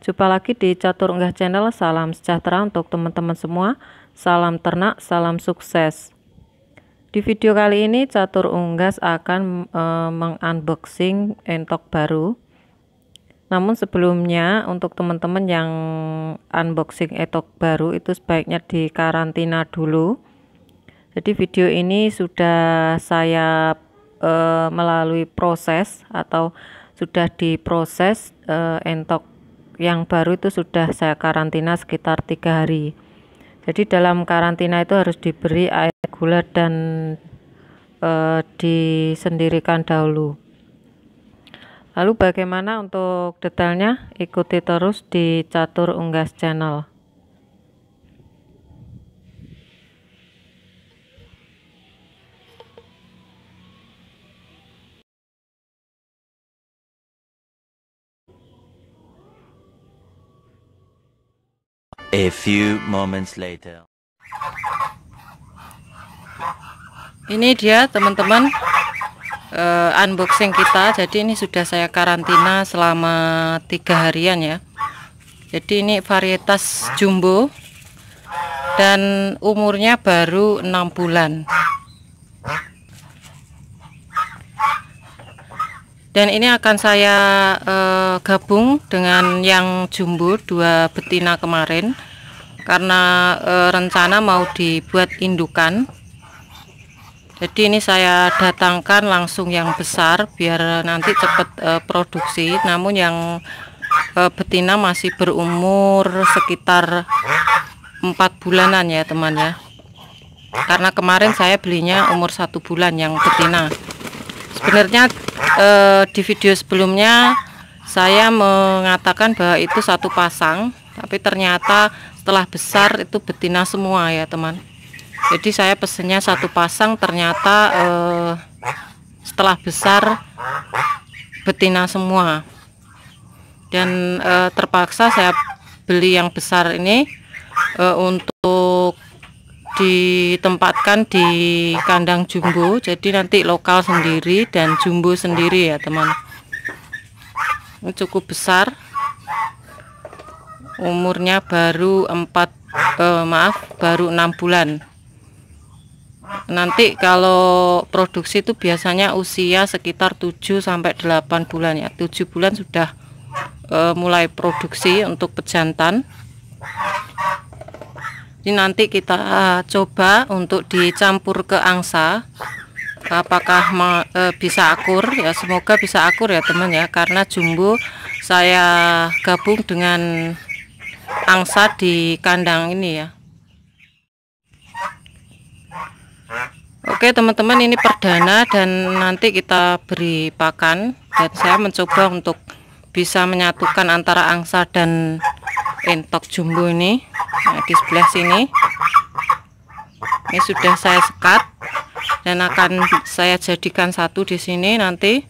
Jumpa lagi di Catur Unggas Channel. Salam sejahtera untuk teman-teman semua. Salam ternak, salam sukses. Di video kali ini Catur Unggas akan e, mengunboxing entok baru. Namun sebelumnya untuk teman-teman yang unboxing entok baru itu sebaiknya dikarantina dulu. Jadi video ini sudah saya e, melalui proses atau sudah diproses e, entok yang baru itu sudah saya karantina sekitar tiga hari jadi dalam karantina itu harus diberi air gula dan e, disendirikan dahulu lalu bagaimana untuk detailnya ikuti terus di catur unggas channel A few moments later. Ini dia teman-teman uh, unboxing kita. Jadi ini sudah saya karantina selama tiga harian ya. Jadi ini varietas jumbo dan umurnya baru enam bulan. dan ini akan saya uh, gabung dengan yang jumbo dua betina kemarin karena uh, rencana mau dibuat indukan jadi ini saya datangkan langsung yang besar biar nanti cepat uh, produksi namun yang uh, betina masih berumur sekitar empat bulanan ya teman ya karena kemarin saya belinya umur satu bulan yang betina sebenarnya eh, di video sebelumnya saya mengatakan bahwa itu satu pasang tapi ternyata setelah besar itu betina semua ya teman jadi saya pesennya satu pasang ternyata eh, setelah besar betina semua dan eh, terpaksa saya beli yang besar ini eh, untuk ditempatkan di kandang jumbo jadi nanti lokal sendiri dan jumbo sendiri ya teman ini cukup besar umurnya baru 4 eh, maaf baru 6 bulan nanti kalau produksi itu biasanya usia sekitar 7 sampai 8 bulan ya 7 bulan sudah eh, mulai produksi untuk pejantan ini nanti kita eh, coba untuk dicampur ke angsa. Apakah eh, bisa akur ya? Semoga bisa akur ya teman ya, karena jumbo saya gabung dengan angsa di kandang ini ya. Oke teman-teman ini perdana dan nanti kita beri pakan dan saya mencoba untuk bisa menyatukan antara angsa dan entok jumbo ini nah, di sebelah sini ini sudah saya sekat dan akan saya jadikan satu di sini nanti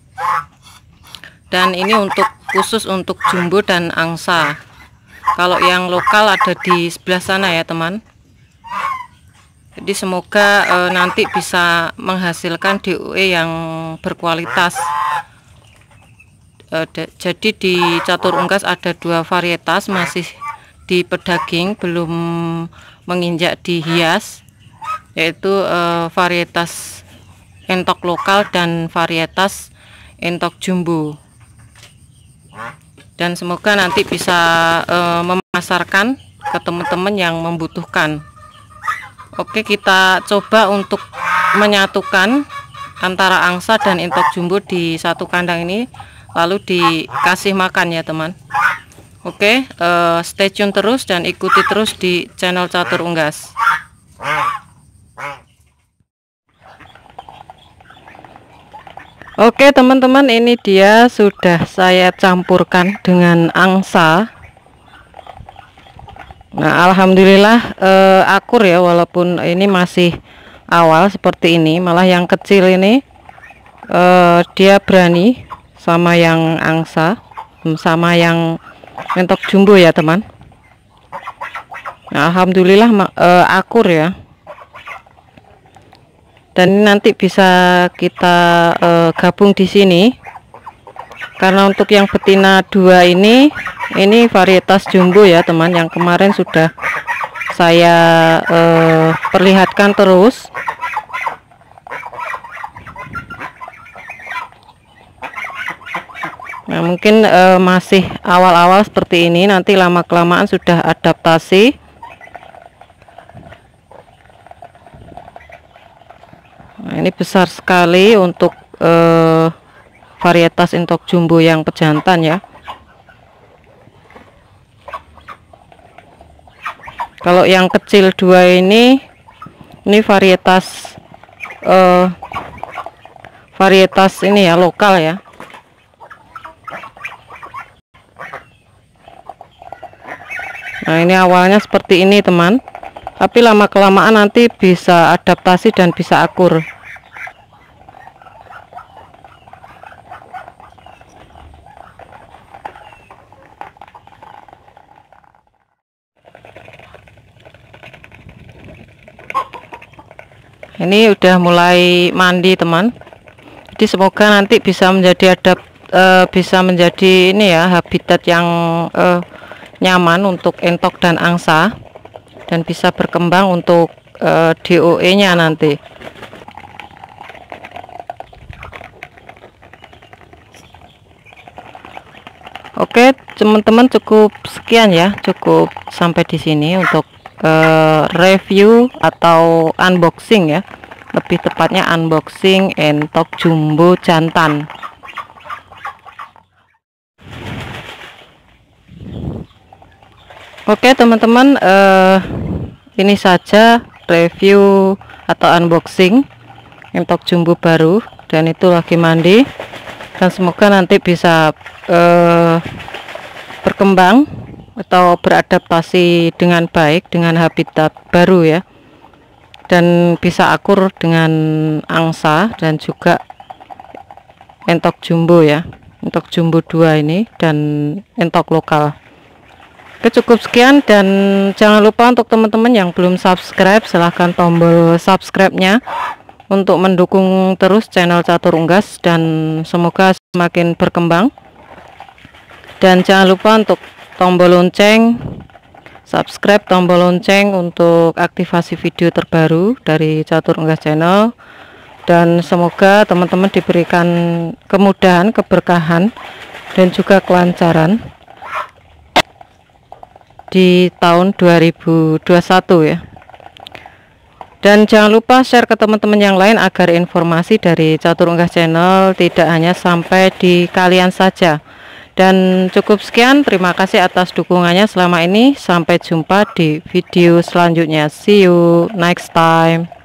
dan ini untuk khusus untuk jumbo dan angsa kalau yang lokal ada di sebelah sana ya teman jadi semoga e, nanti bisa menghasilkan DOE yang berkualitas e, de, jadi di catur unggas ada dua varietas masih di pedaging belum menginjak di hias yaitu uh, varietas entok lokal dan varietas entok jumbo dan semoga nanti bisa uh, memasarkan ke teman-teman yang membutuhkan Oke kita coba untuk menyatukan antara angsa dan entok jumbo di satu kandang ini lalu dikasih makan ya teman Oke, okay, uh, eh, stay tune terus dan ikuti terus di channel Catur Unggas. Oke, okay, teman-teman, ini dia sudah saya campurkan dengan angsa. Nah, alhamdulillah uh, akur ya walaupun ini masih awal seperti ini, malah yang kecil ini uh, dia berani sama yang angsa sama yang mentok jumbo ya teman nah, Alhamdulillah uh, akur ya dan nanti bisa kita uh, gabung di sini karena untuk yang betina dua ini ini varietas jumbo ya teman yang kemarin sudah saya uh, perlihatkan terus Nah mungkin uh, masih awal-awal seperti ini nanti lama-kelamaan sudah adaptasi nah, ini besar sekali untuk uh, varietas Intok jumbo yang pejantan ya kalau yang kecil dua ini ini varietas uh, varietas ini ya lokal ya nah ini awalnya seperti ini teman tapi lama kelamaan nanti bisa adaptasi dan bisa akur ini udah mulai mandi teman jadi semoga nanti bisa menjadi adapt e, bisa menjadi ini ya habitat yang e, nyaman untuk entok dan angsa dan bisa berkembang untuk uh, eh, DOE nya nanti Oke teman-teman cukup sekian ya cukup sampai di sini untuk uh, review atau unboxing ya lebih tepatnya unboxing entok jumbo jantan Oke teman-teman uh, ini saja review atau unboxing entok jumbo baru dan itu lagi mandi dan semoga nanti bisa uh, berkembang atau beradaptasi dengan baik dengan habitat baru ya dan bisa akur dengan angsa dan juga entok jumbo ya entok jumbo 2 ini dan entok lokal Oke cukup sekian dan jangan lupa untuk teman-teman yang belum subscribe silahkan tombol subscribe-nya untuk mendukung terus channel Catur Unggas dan semoga semakin berkembang dan jangan lupa untuk tombol lonceng subscribe tombol lonceng untuk aktivasi video terbaru dari Catur Unggas channel dan semoga teman-teman diberikan kemudahan, keberkahan dan juga kelancaran di tahun 2021 ya dan jangan lupa share ke teman-teman yang lain agar informasi dari catur unggah channel tidak hanya sampai di kalian saja dan cukup sekian terima kasih atas dukungannya selama ini sampai jumpa di video selanjutnya see you next time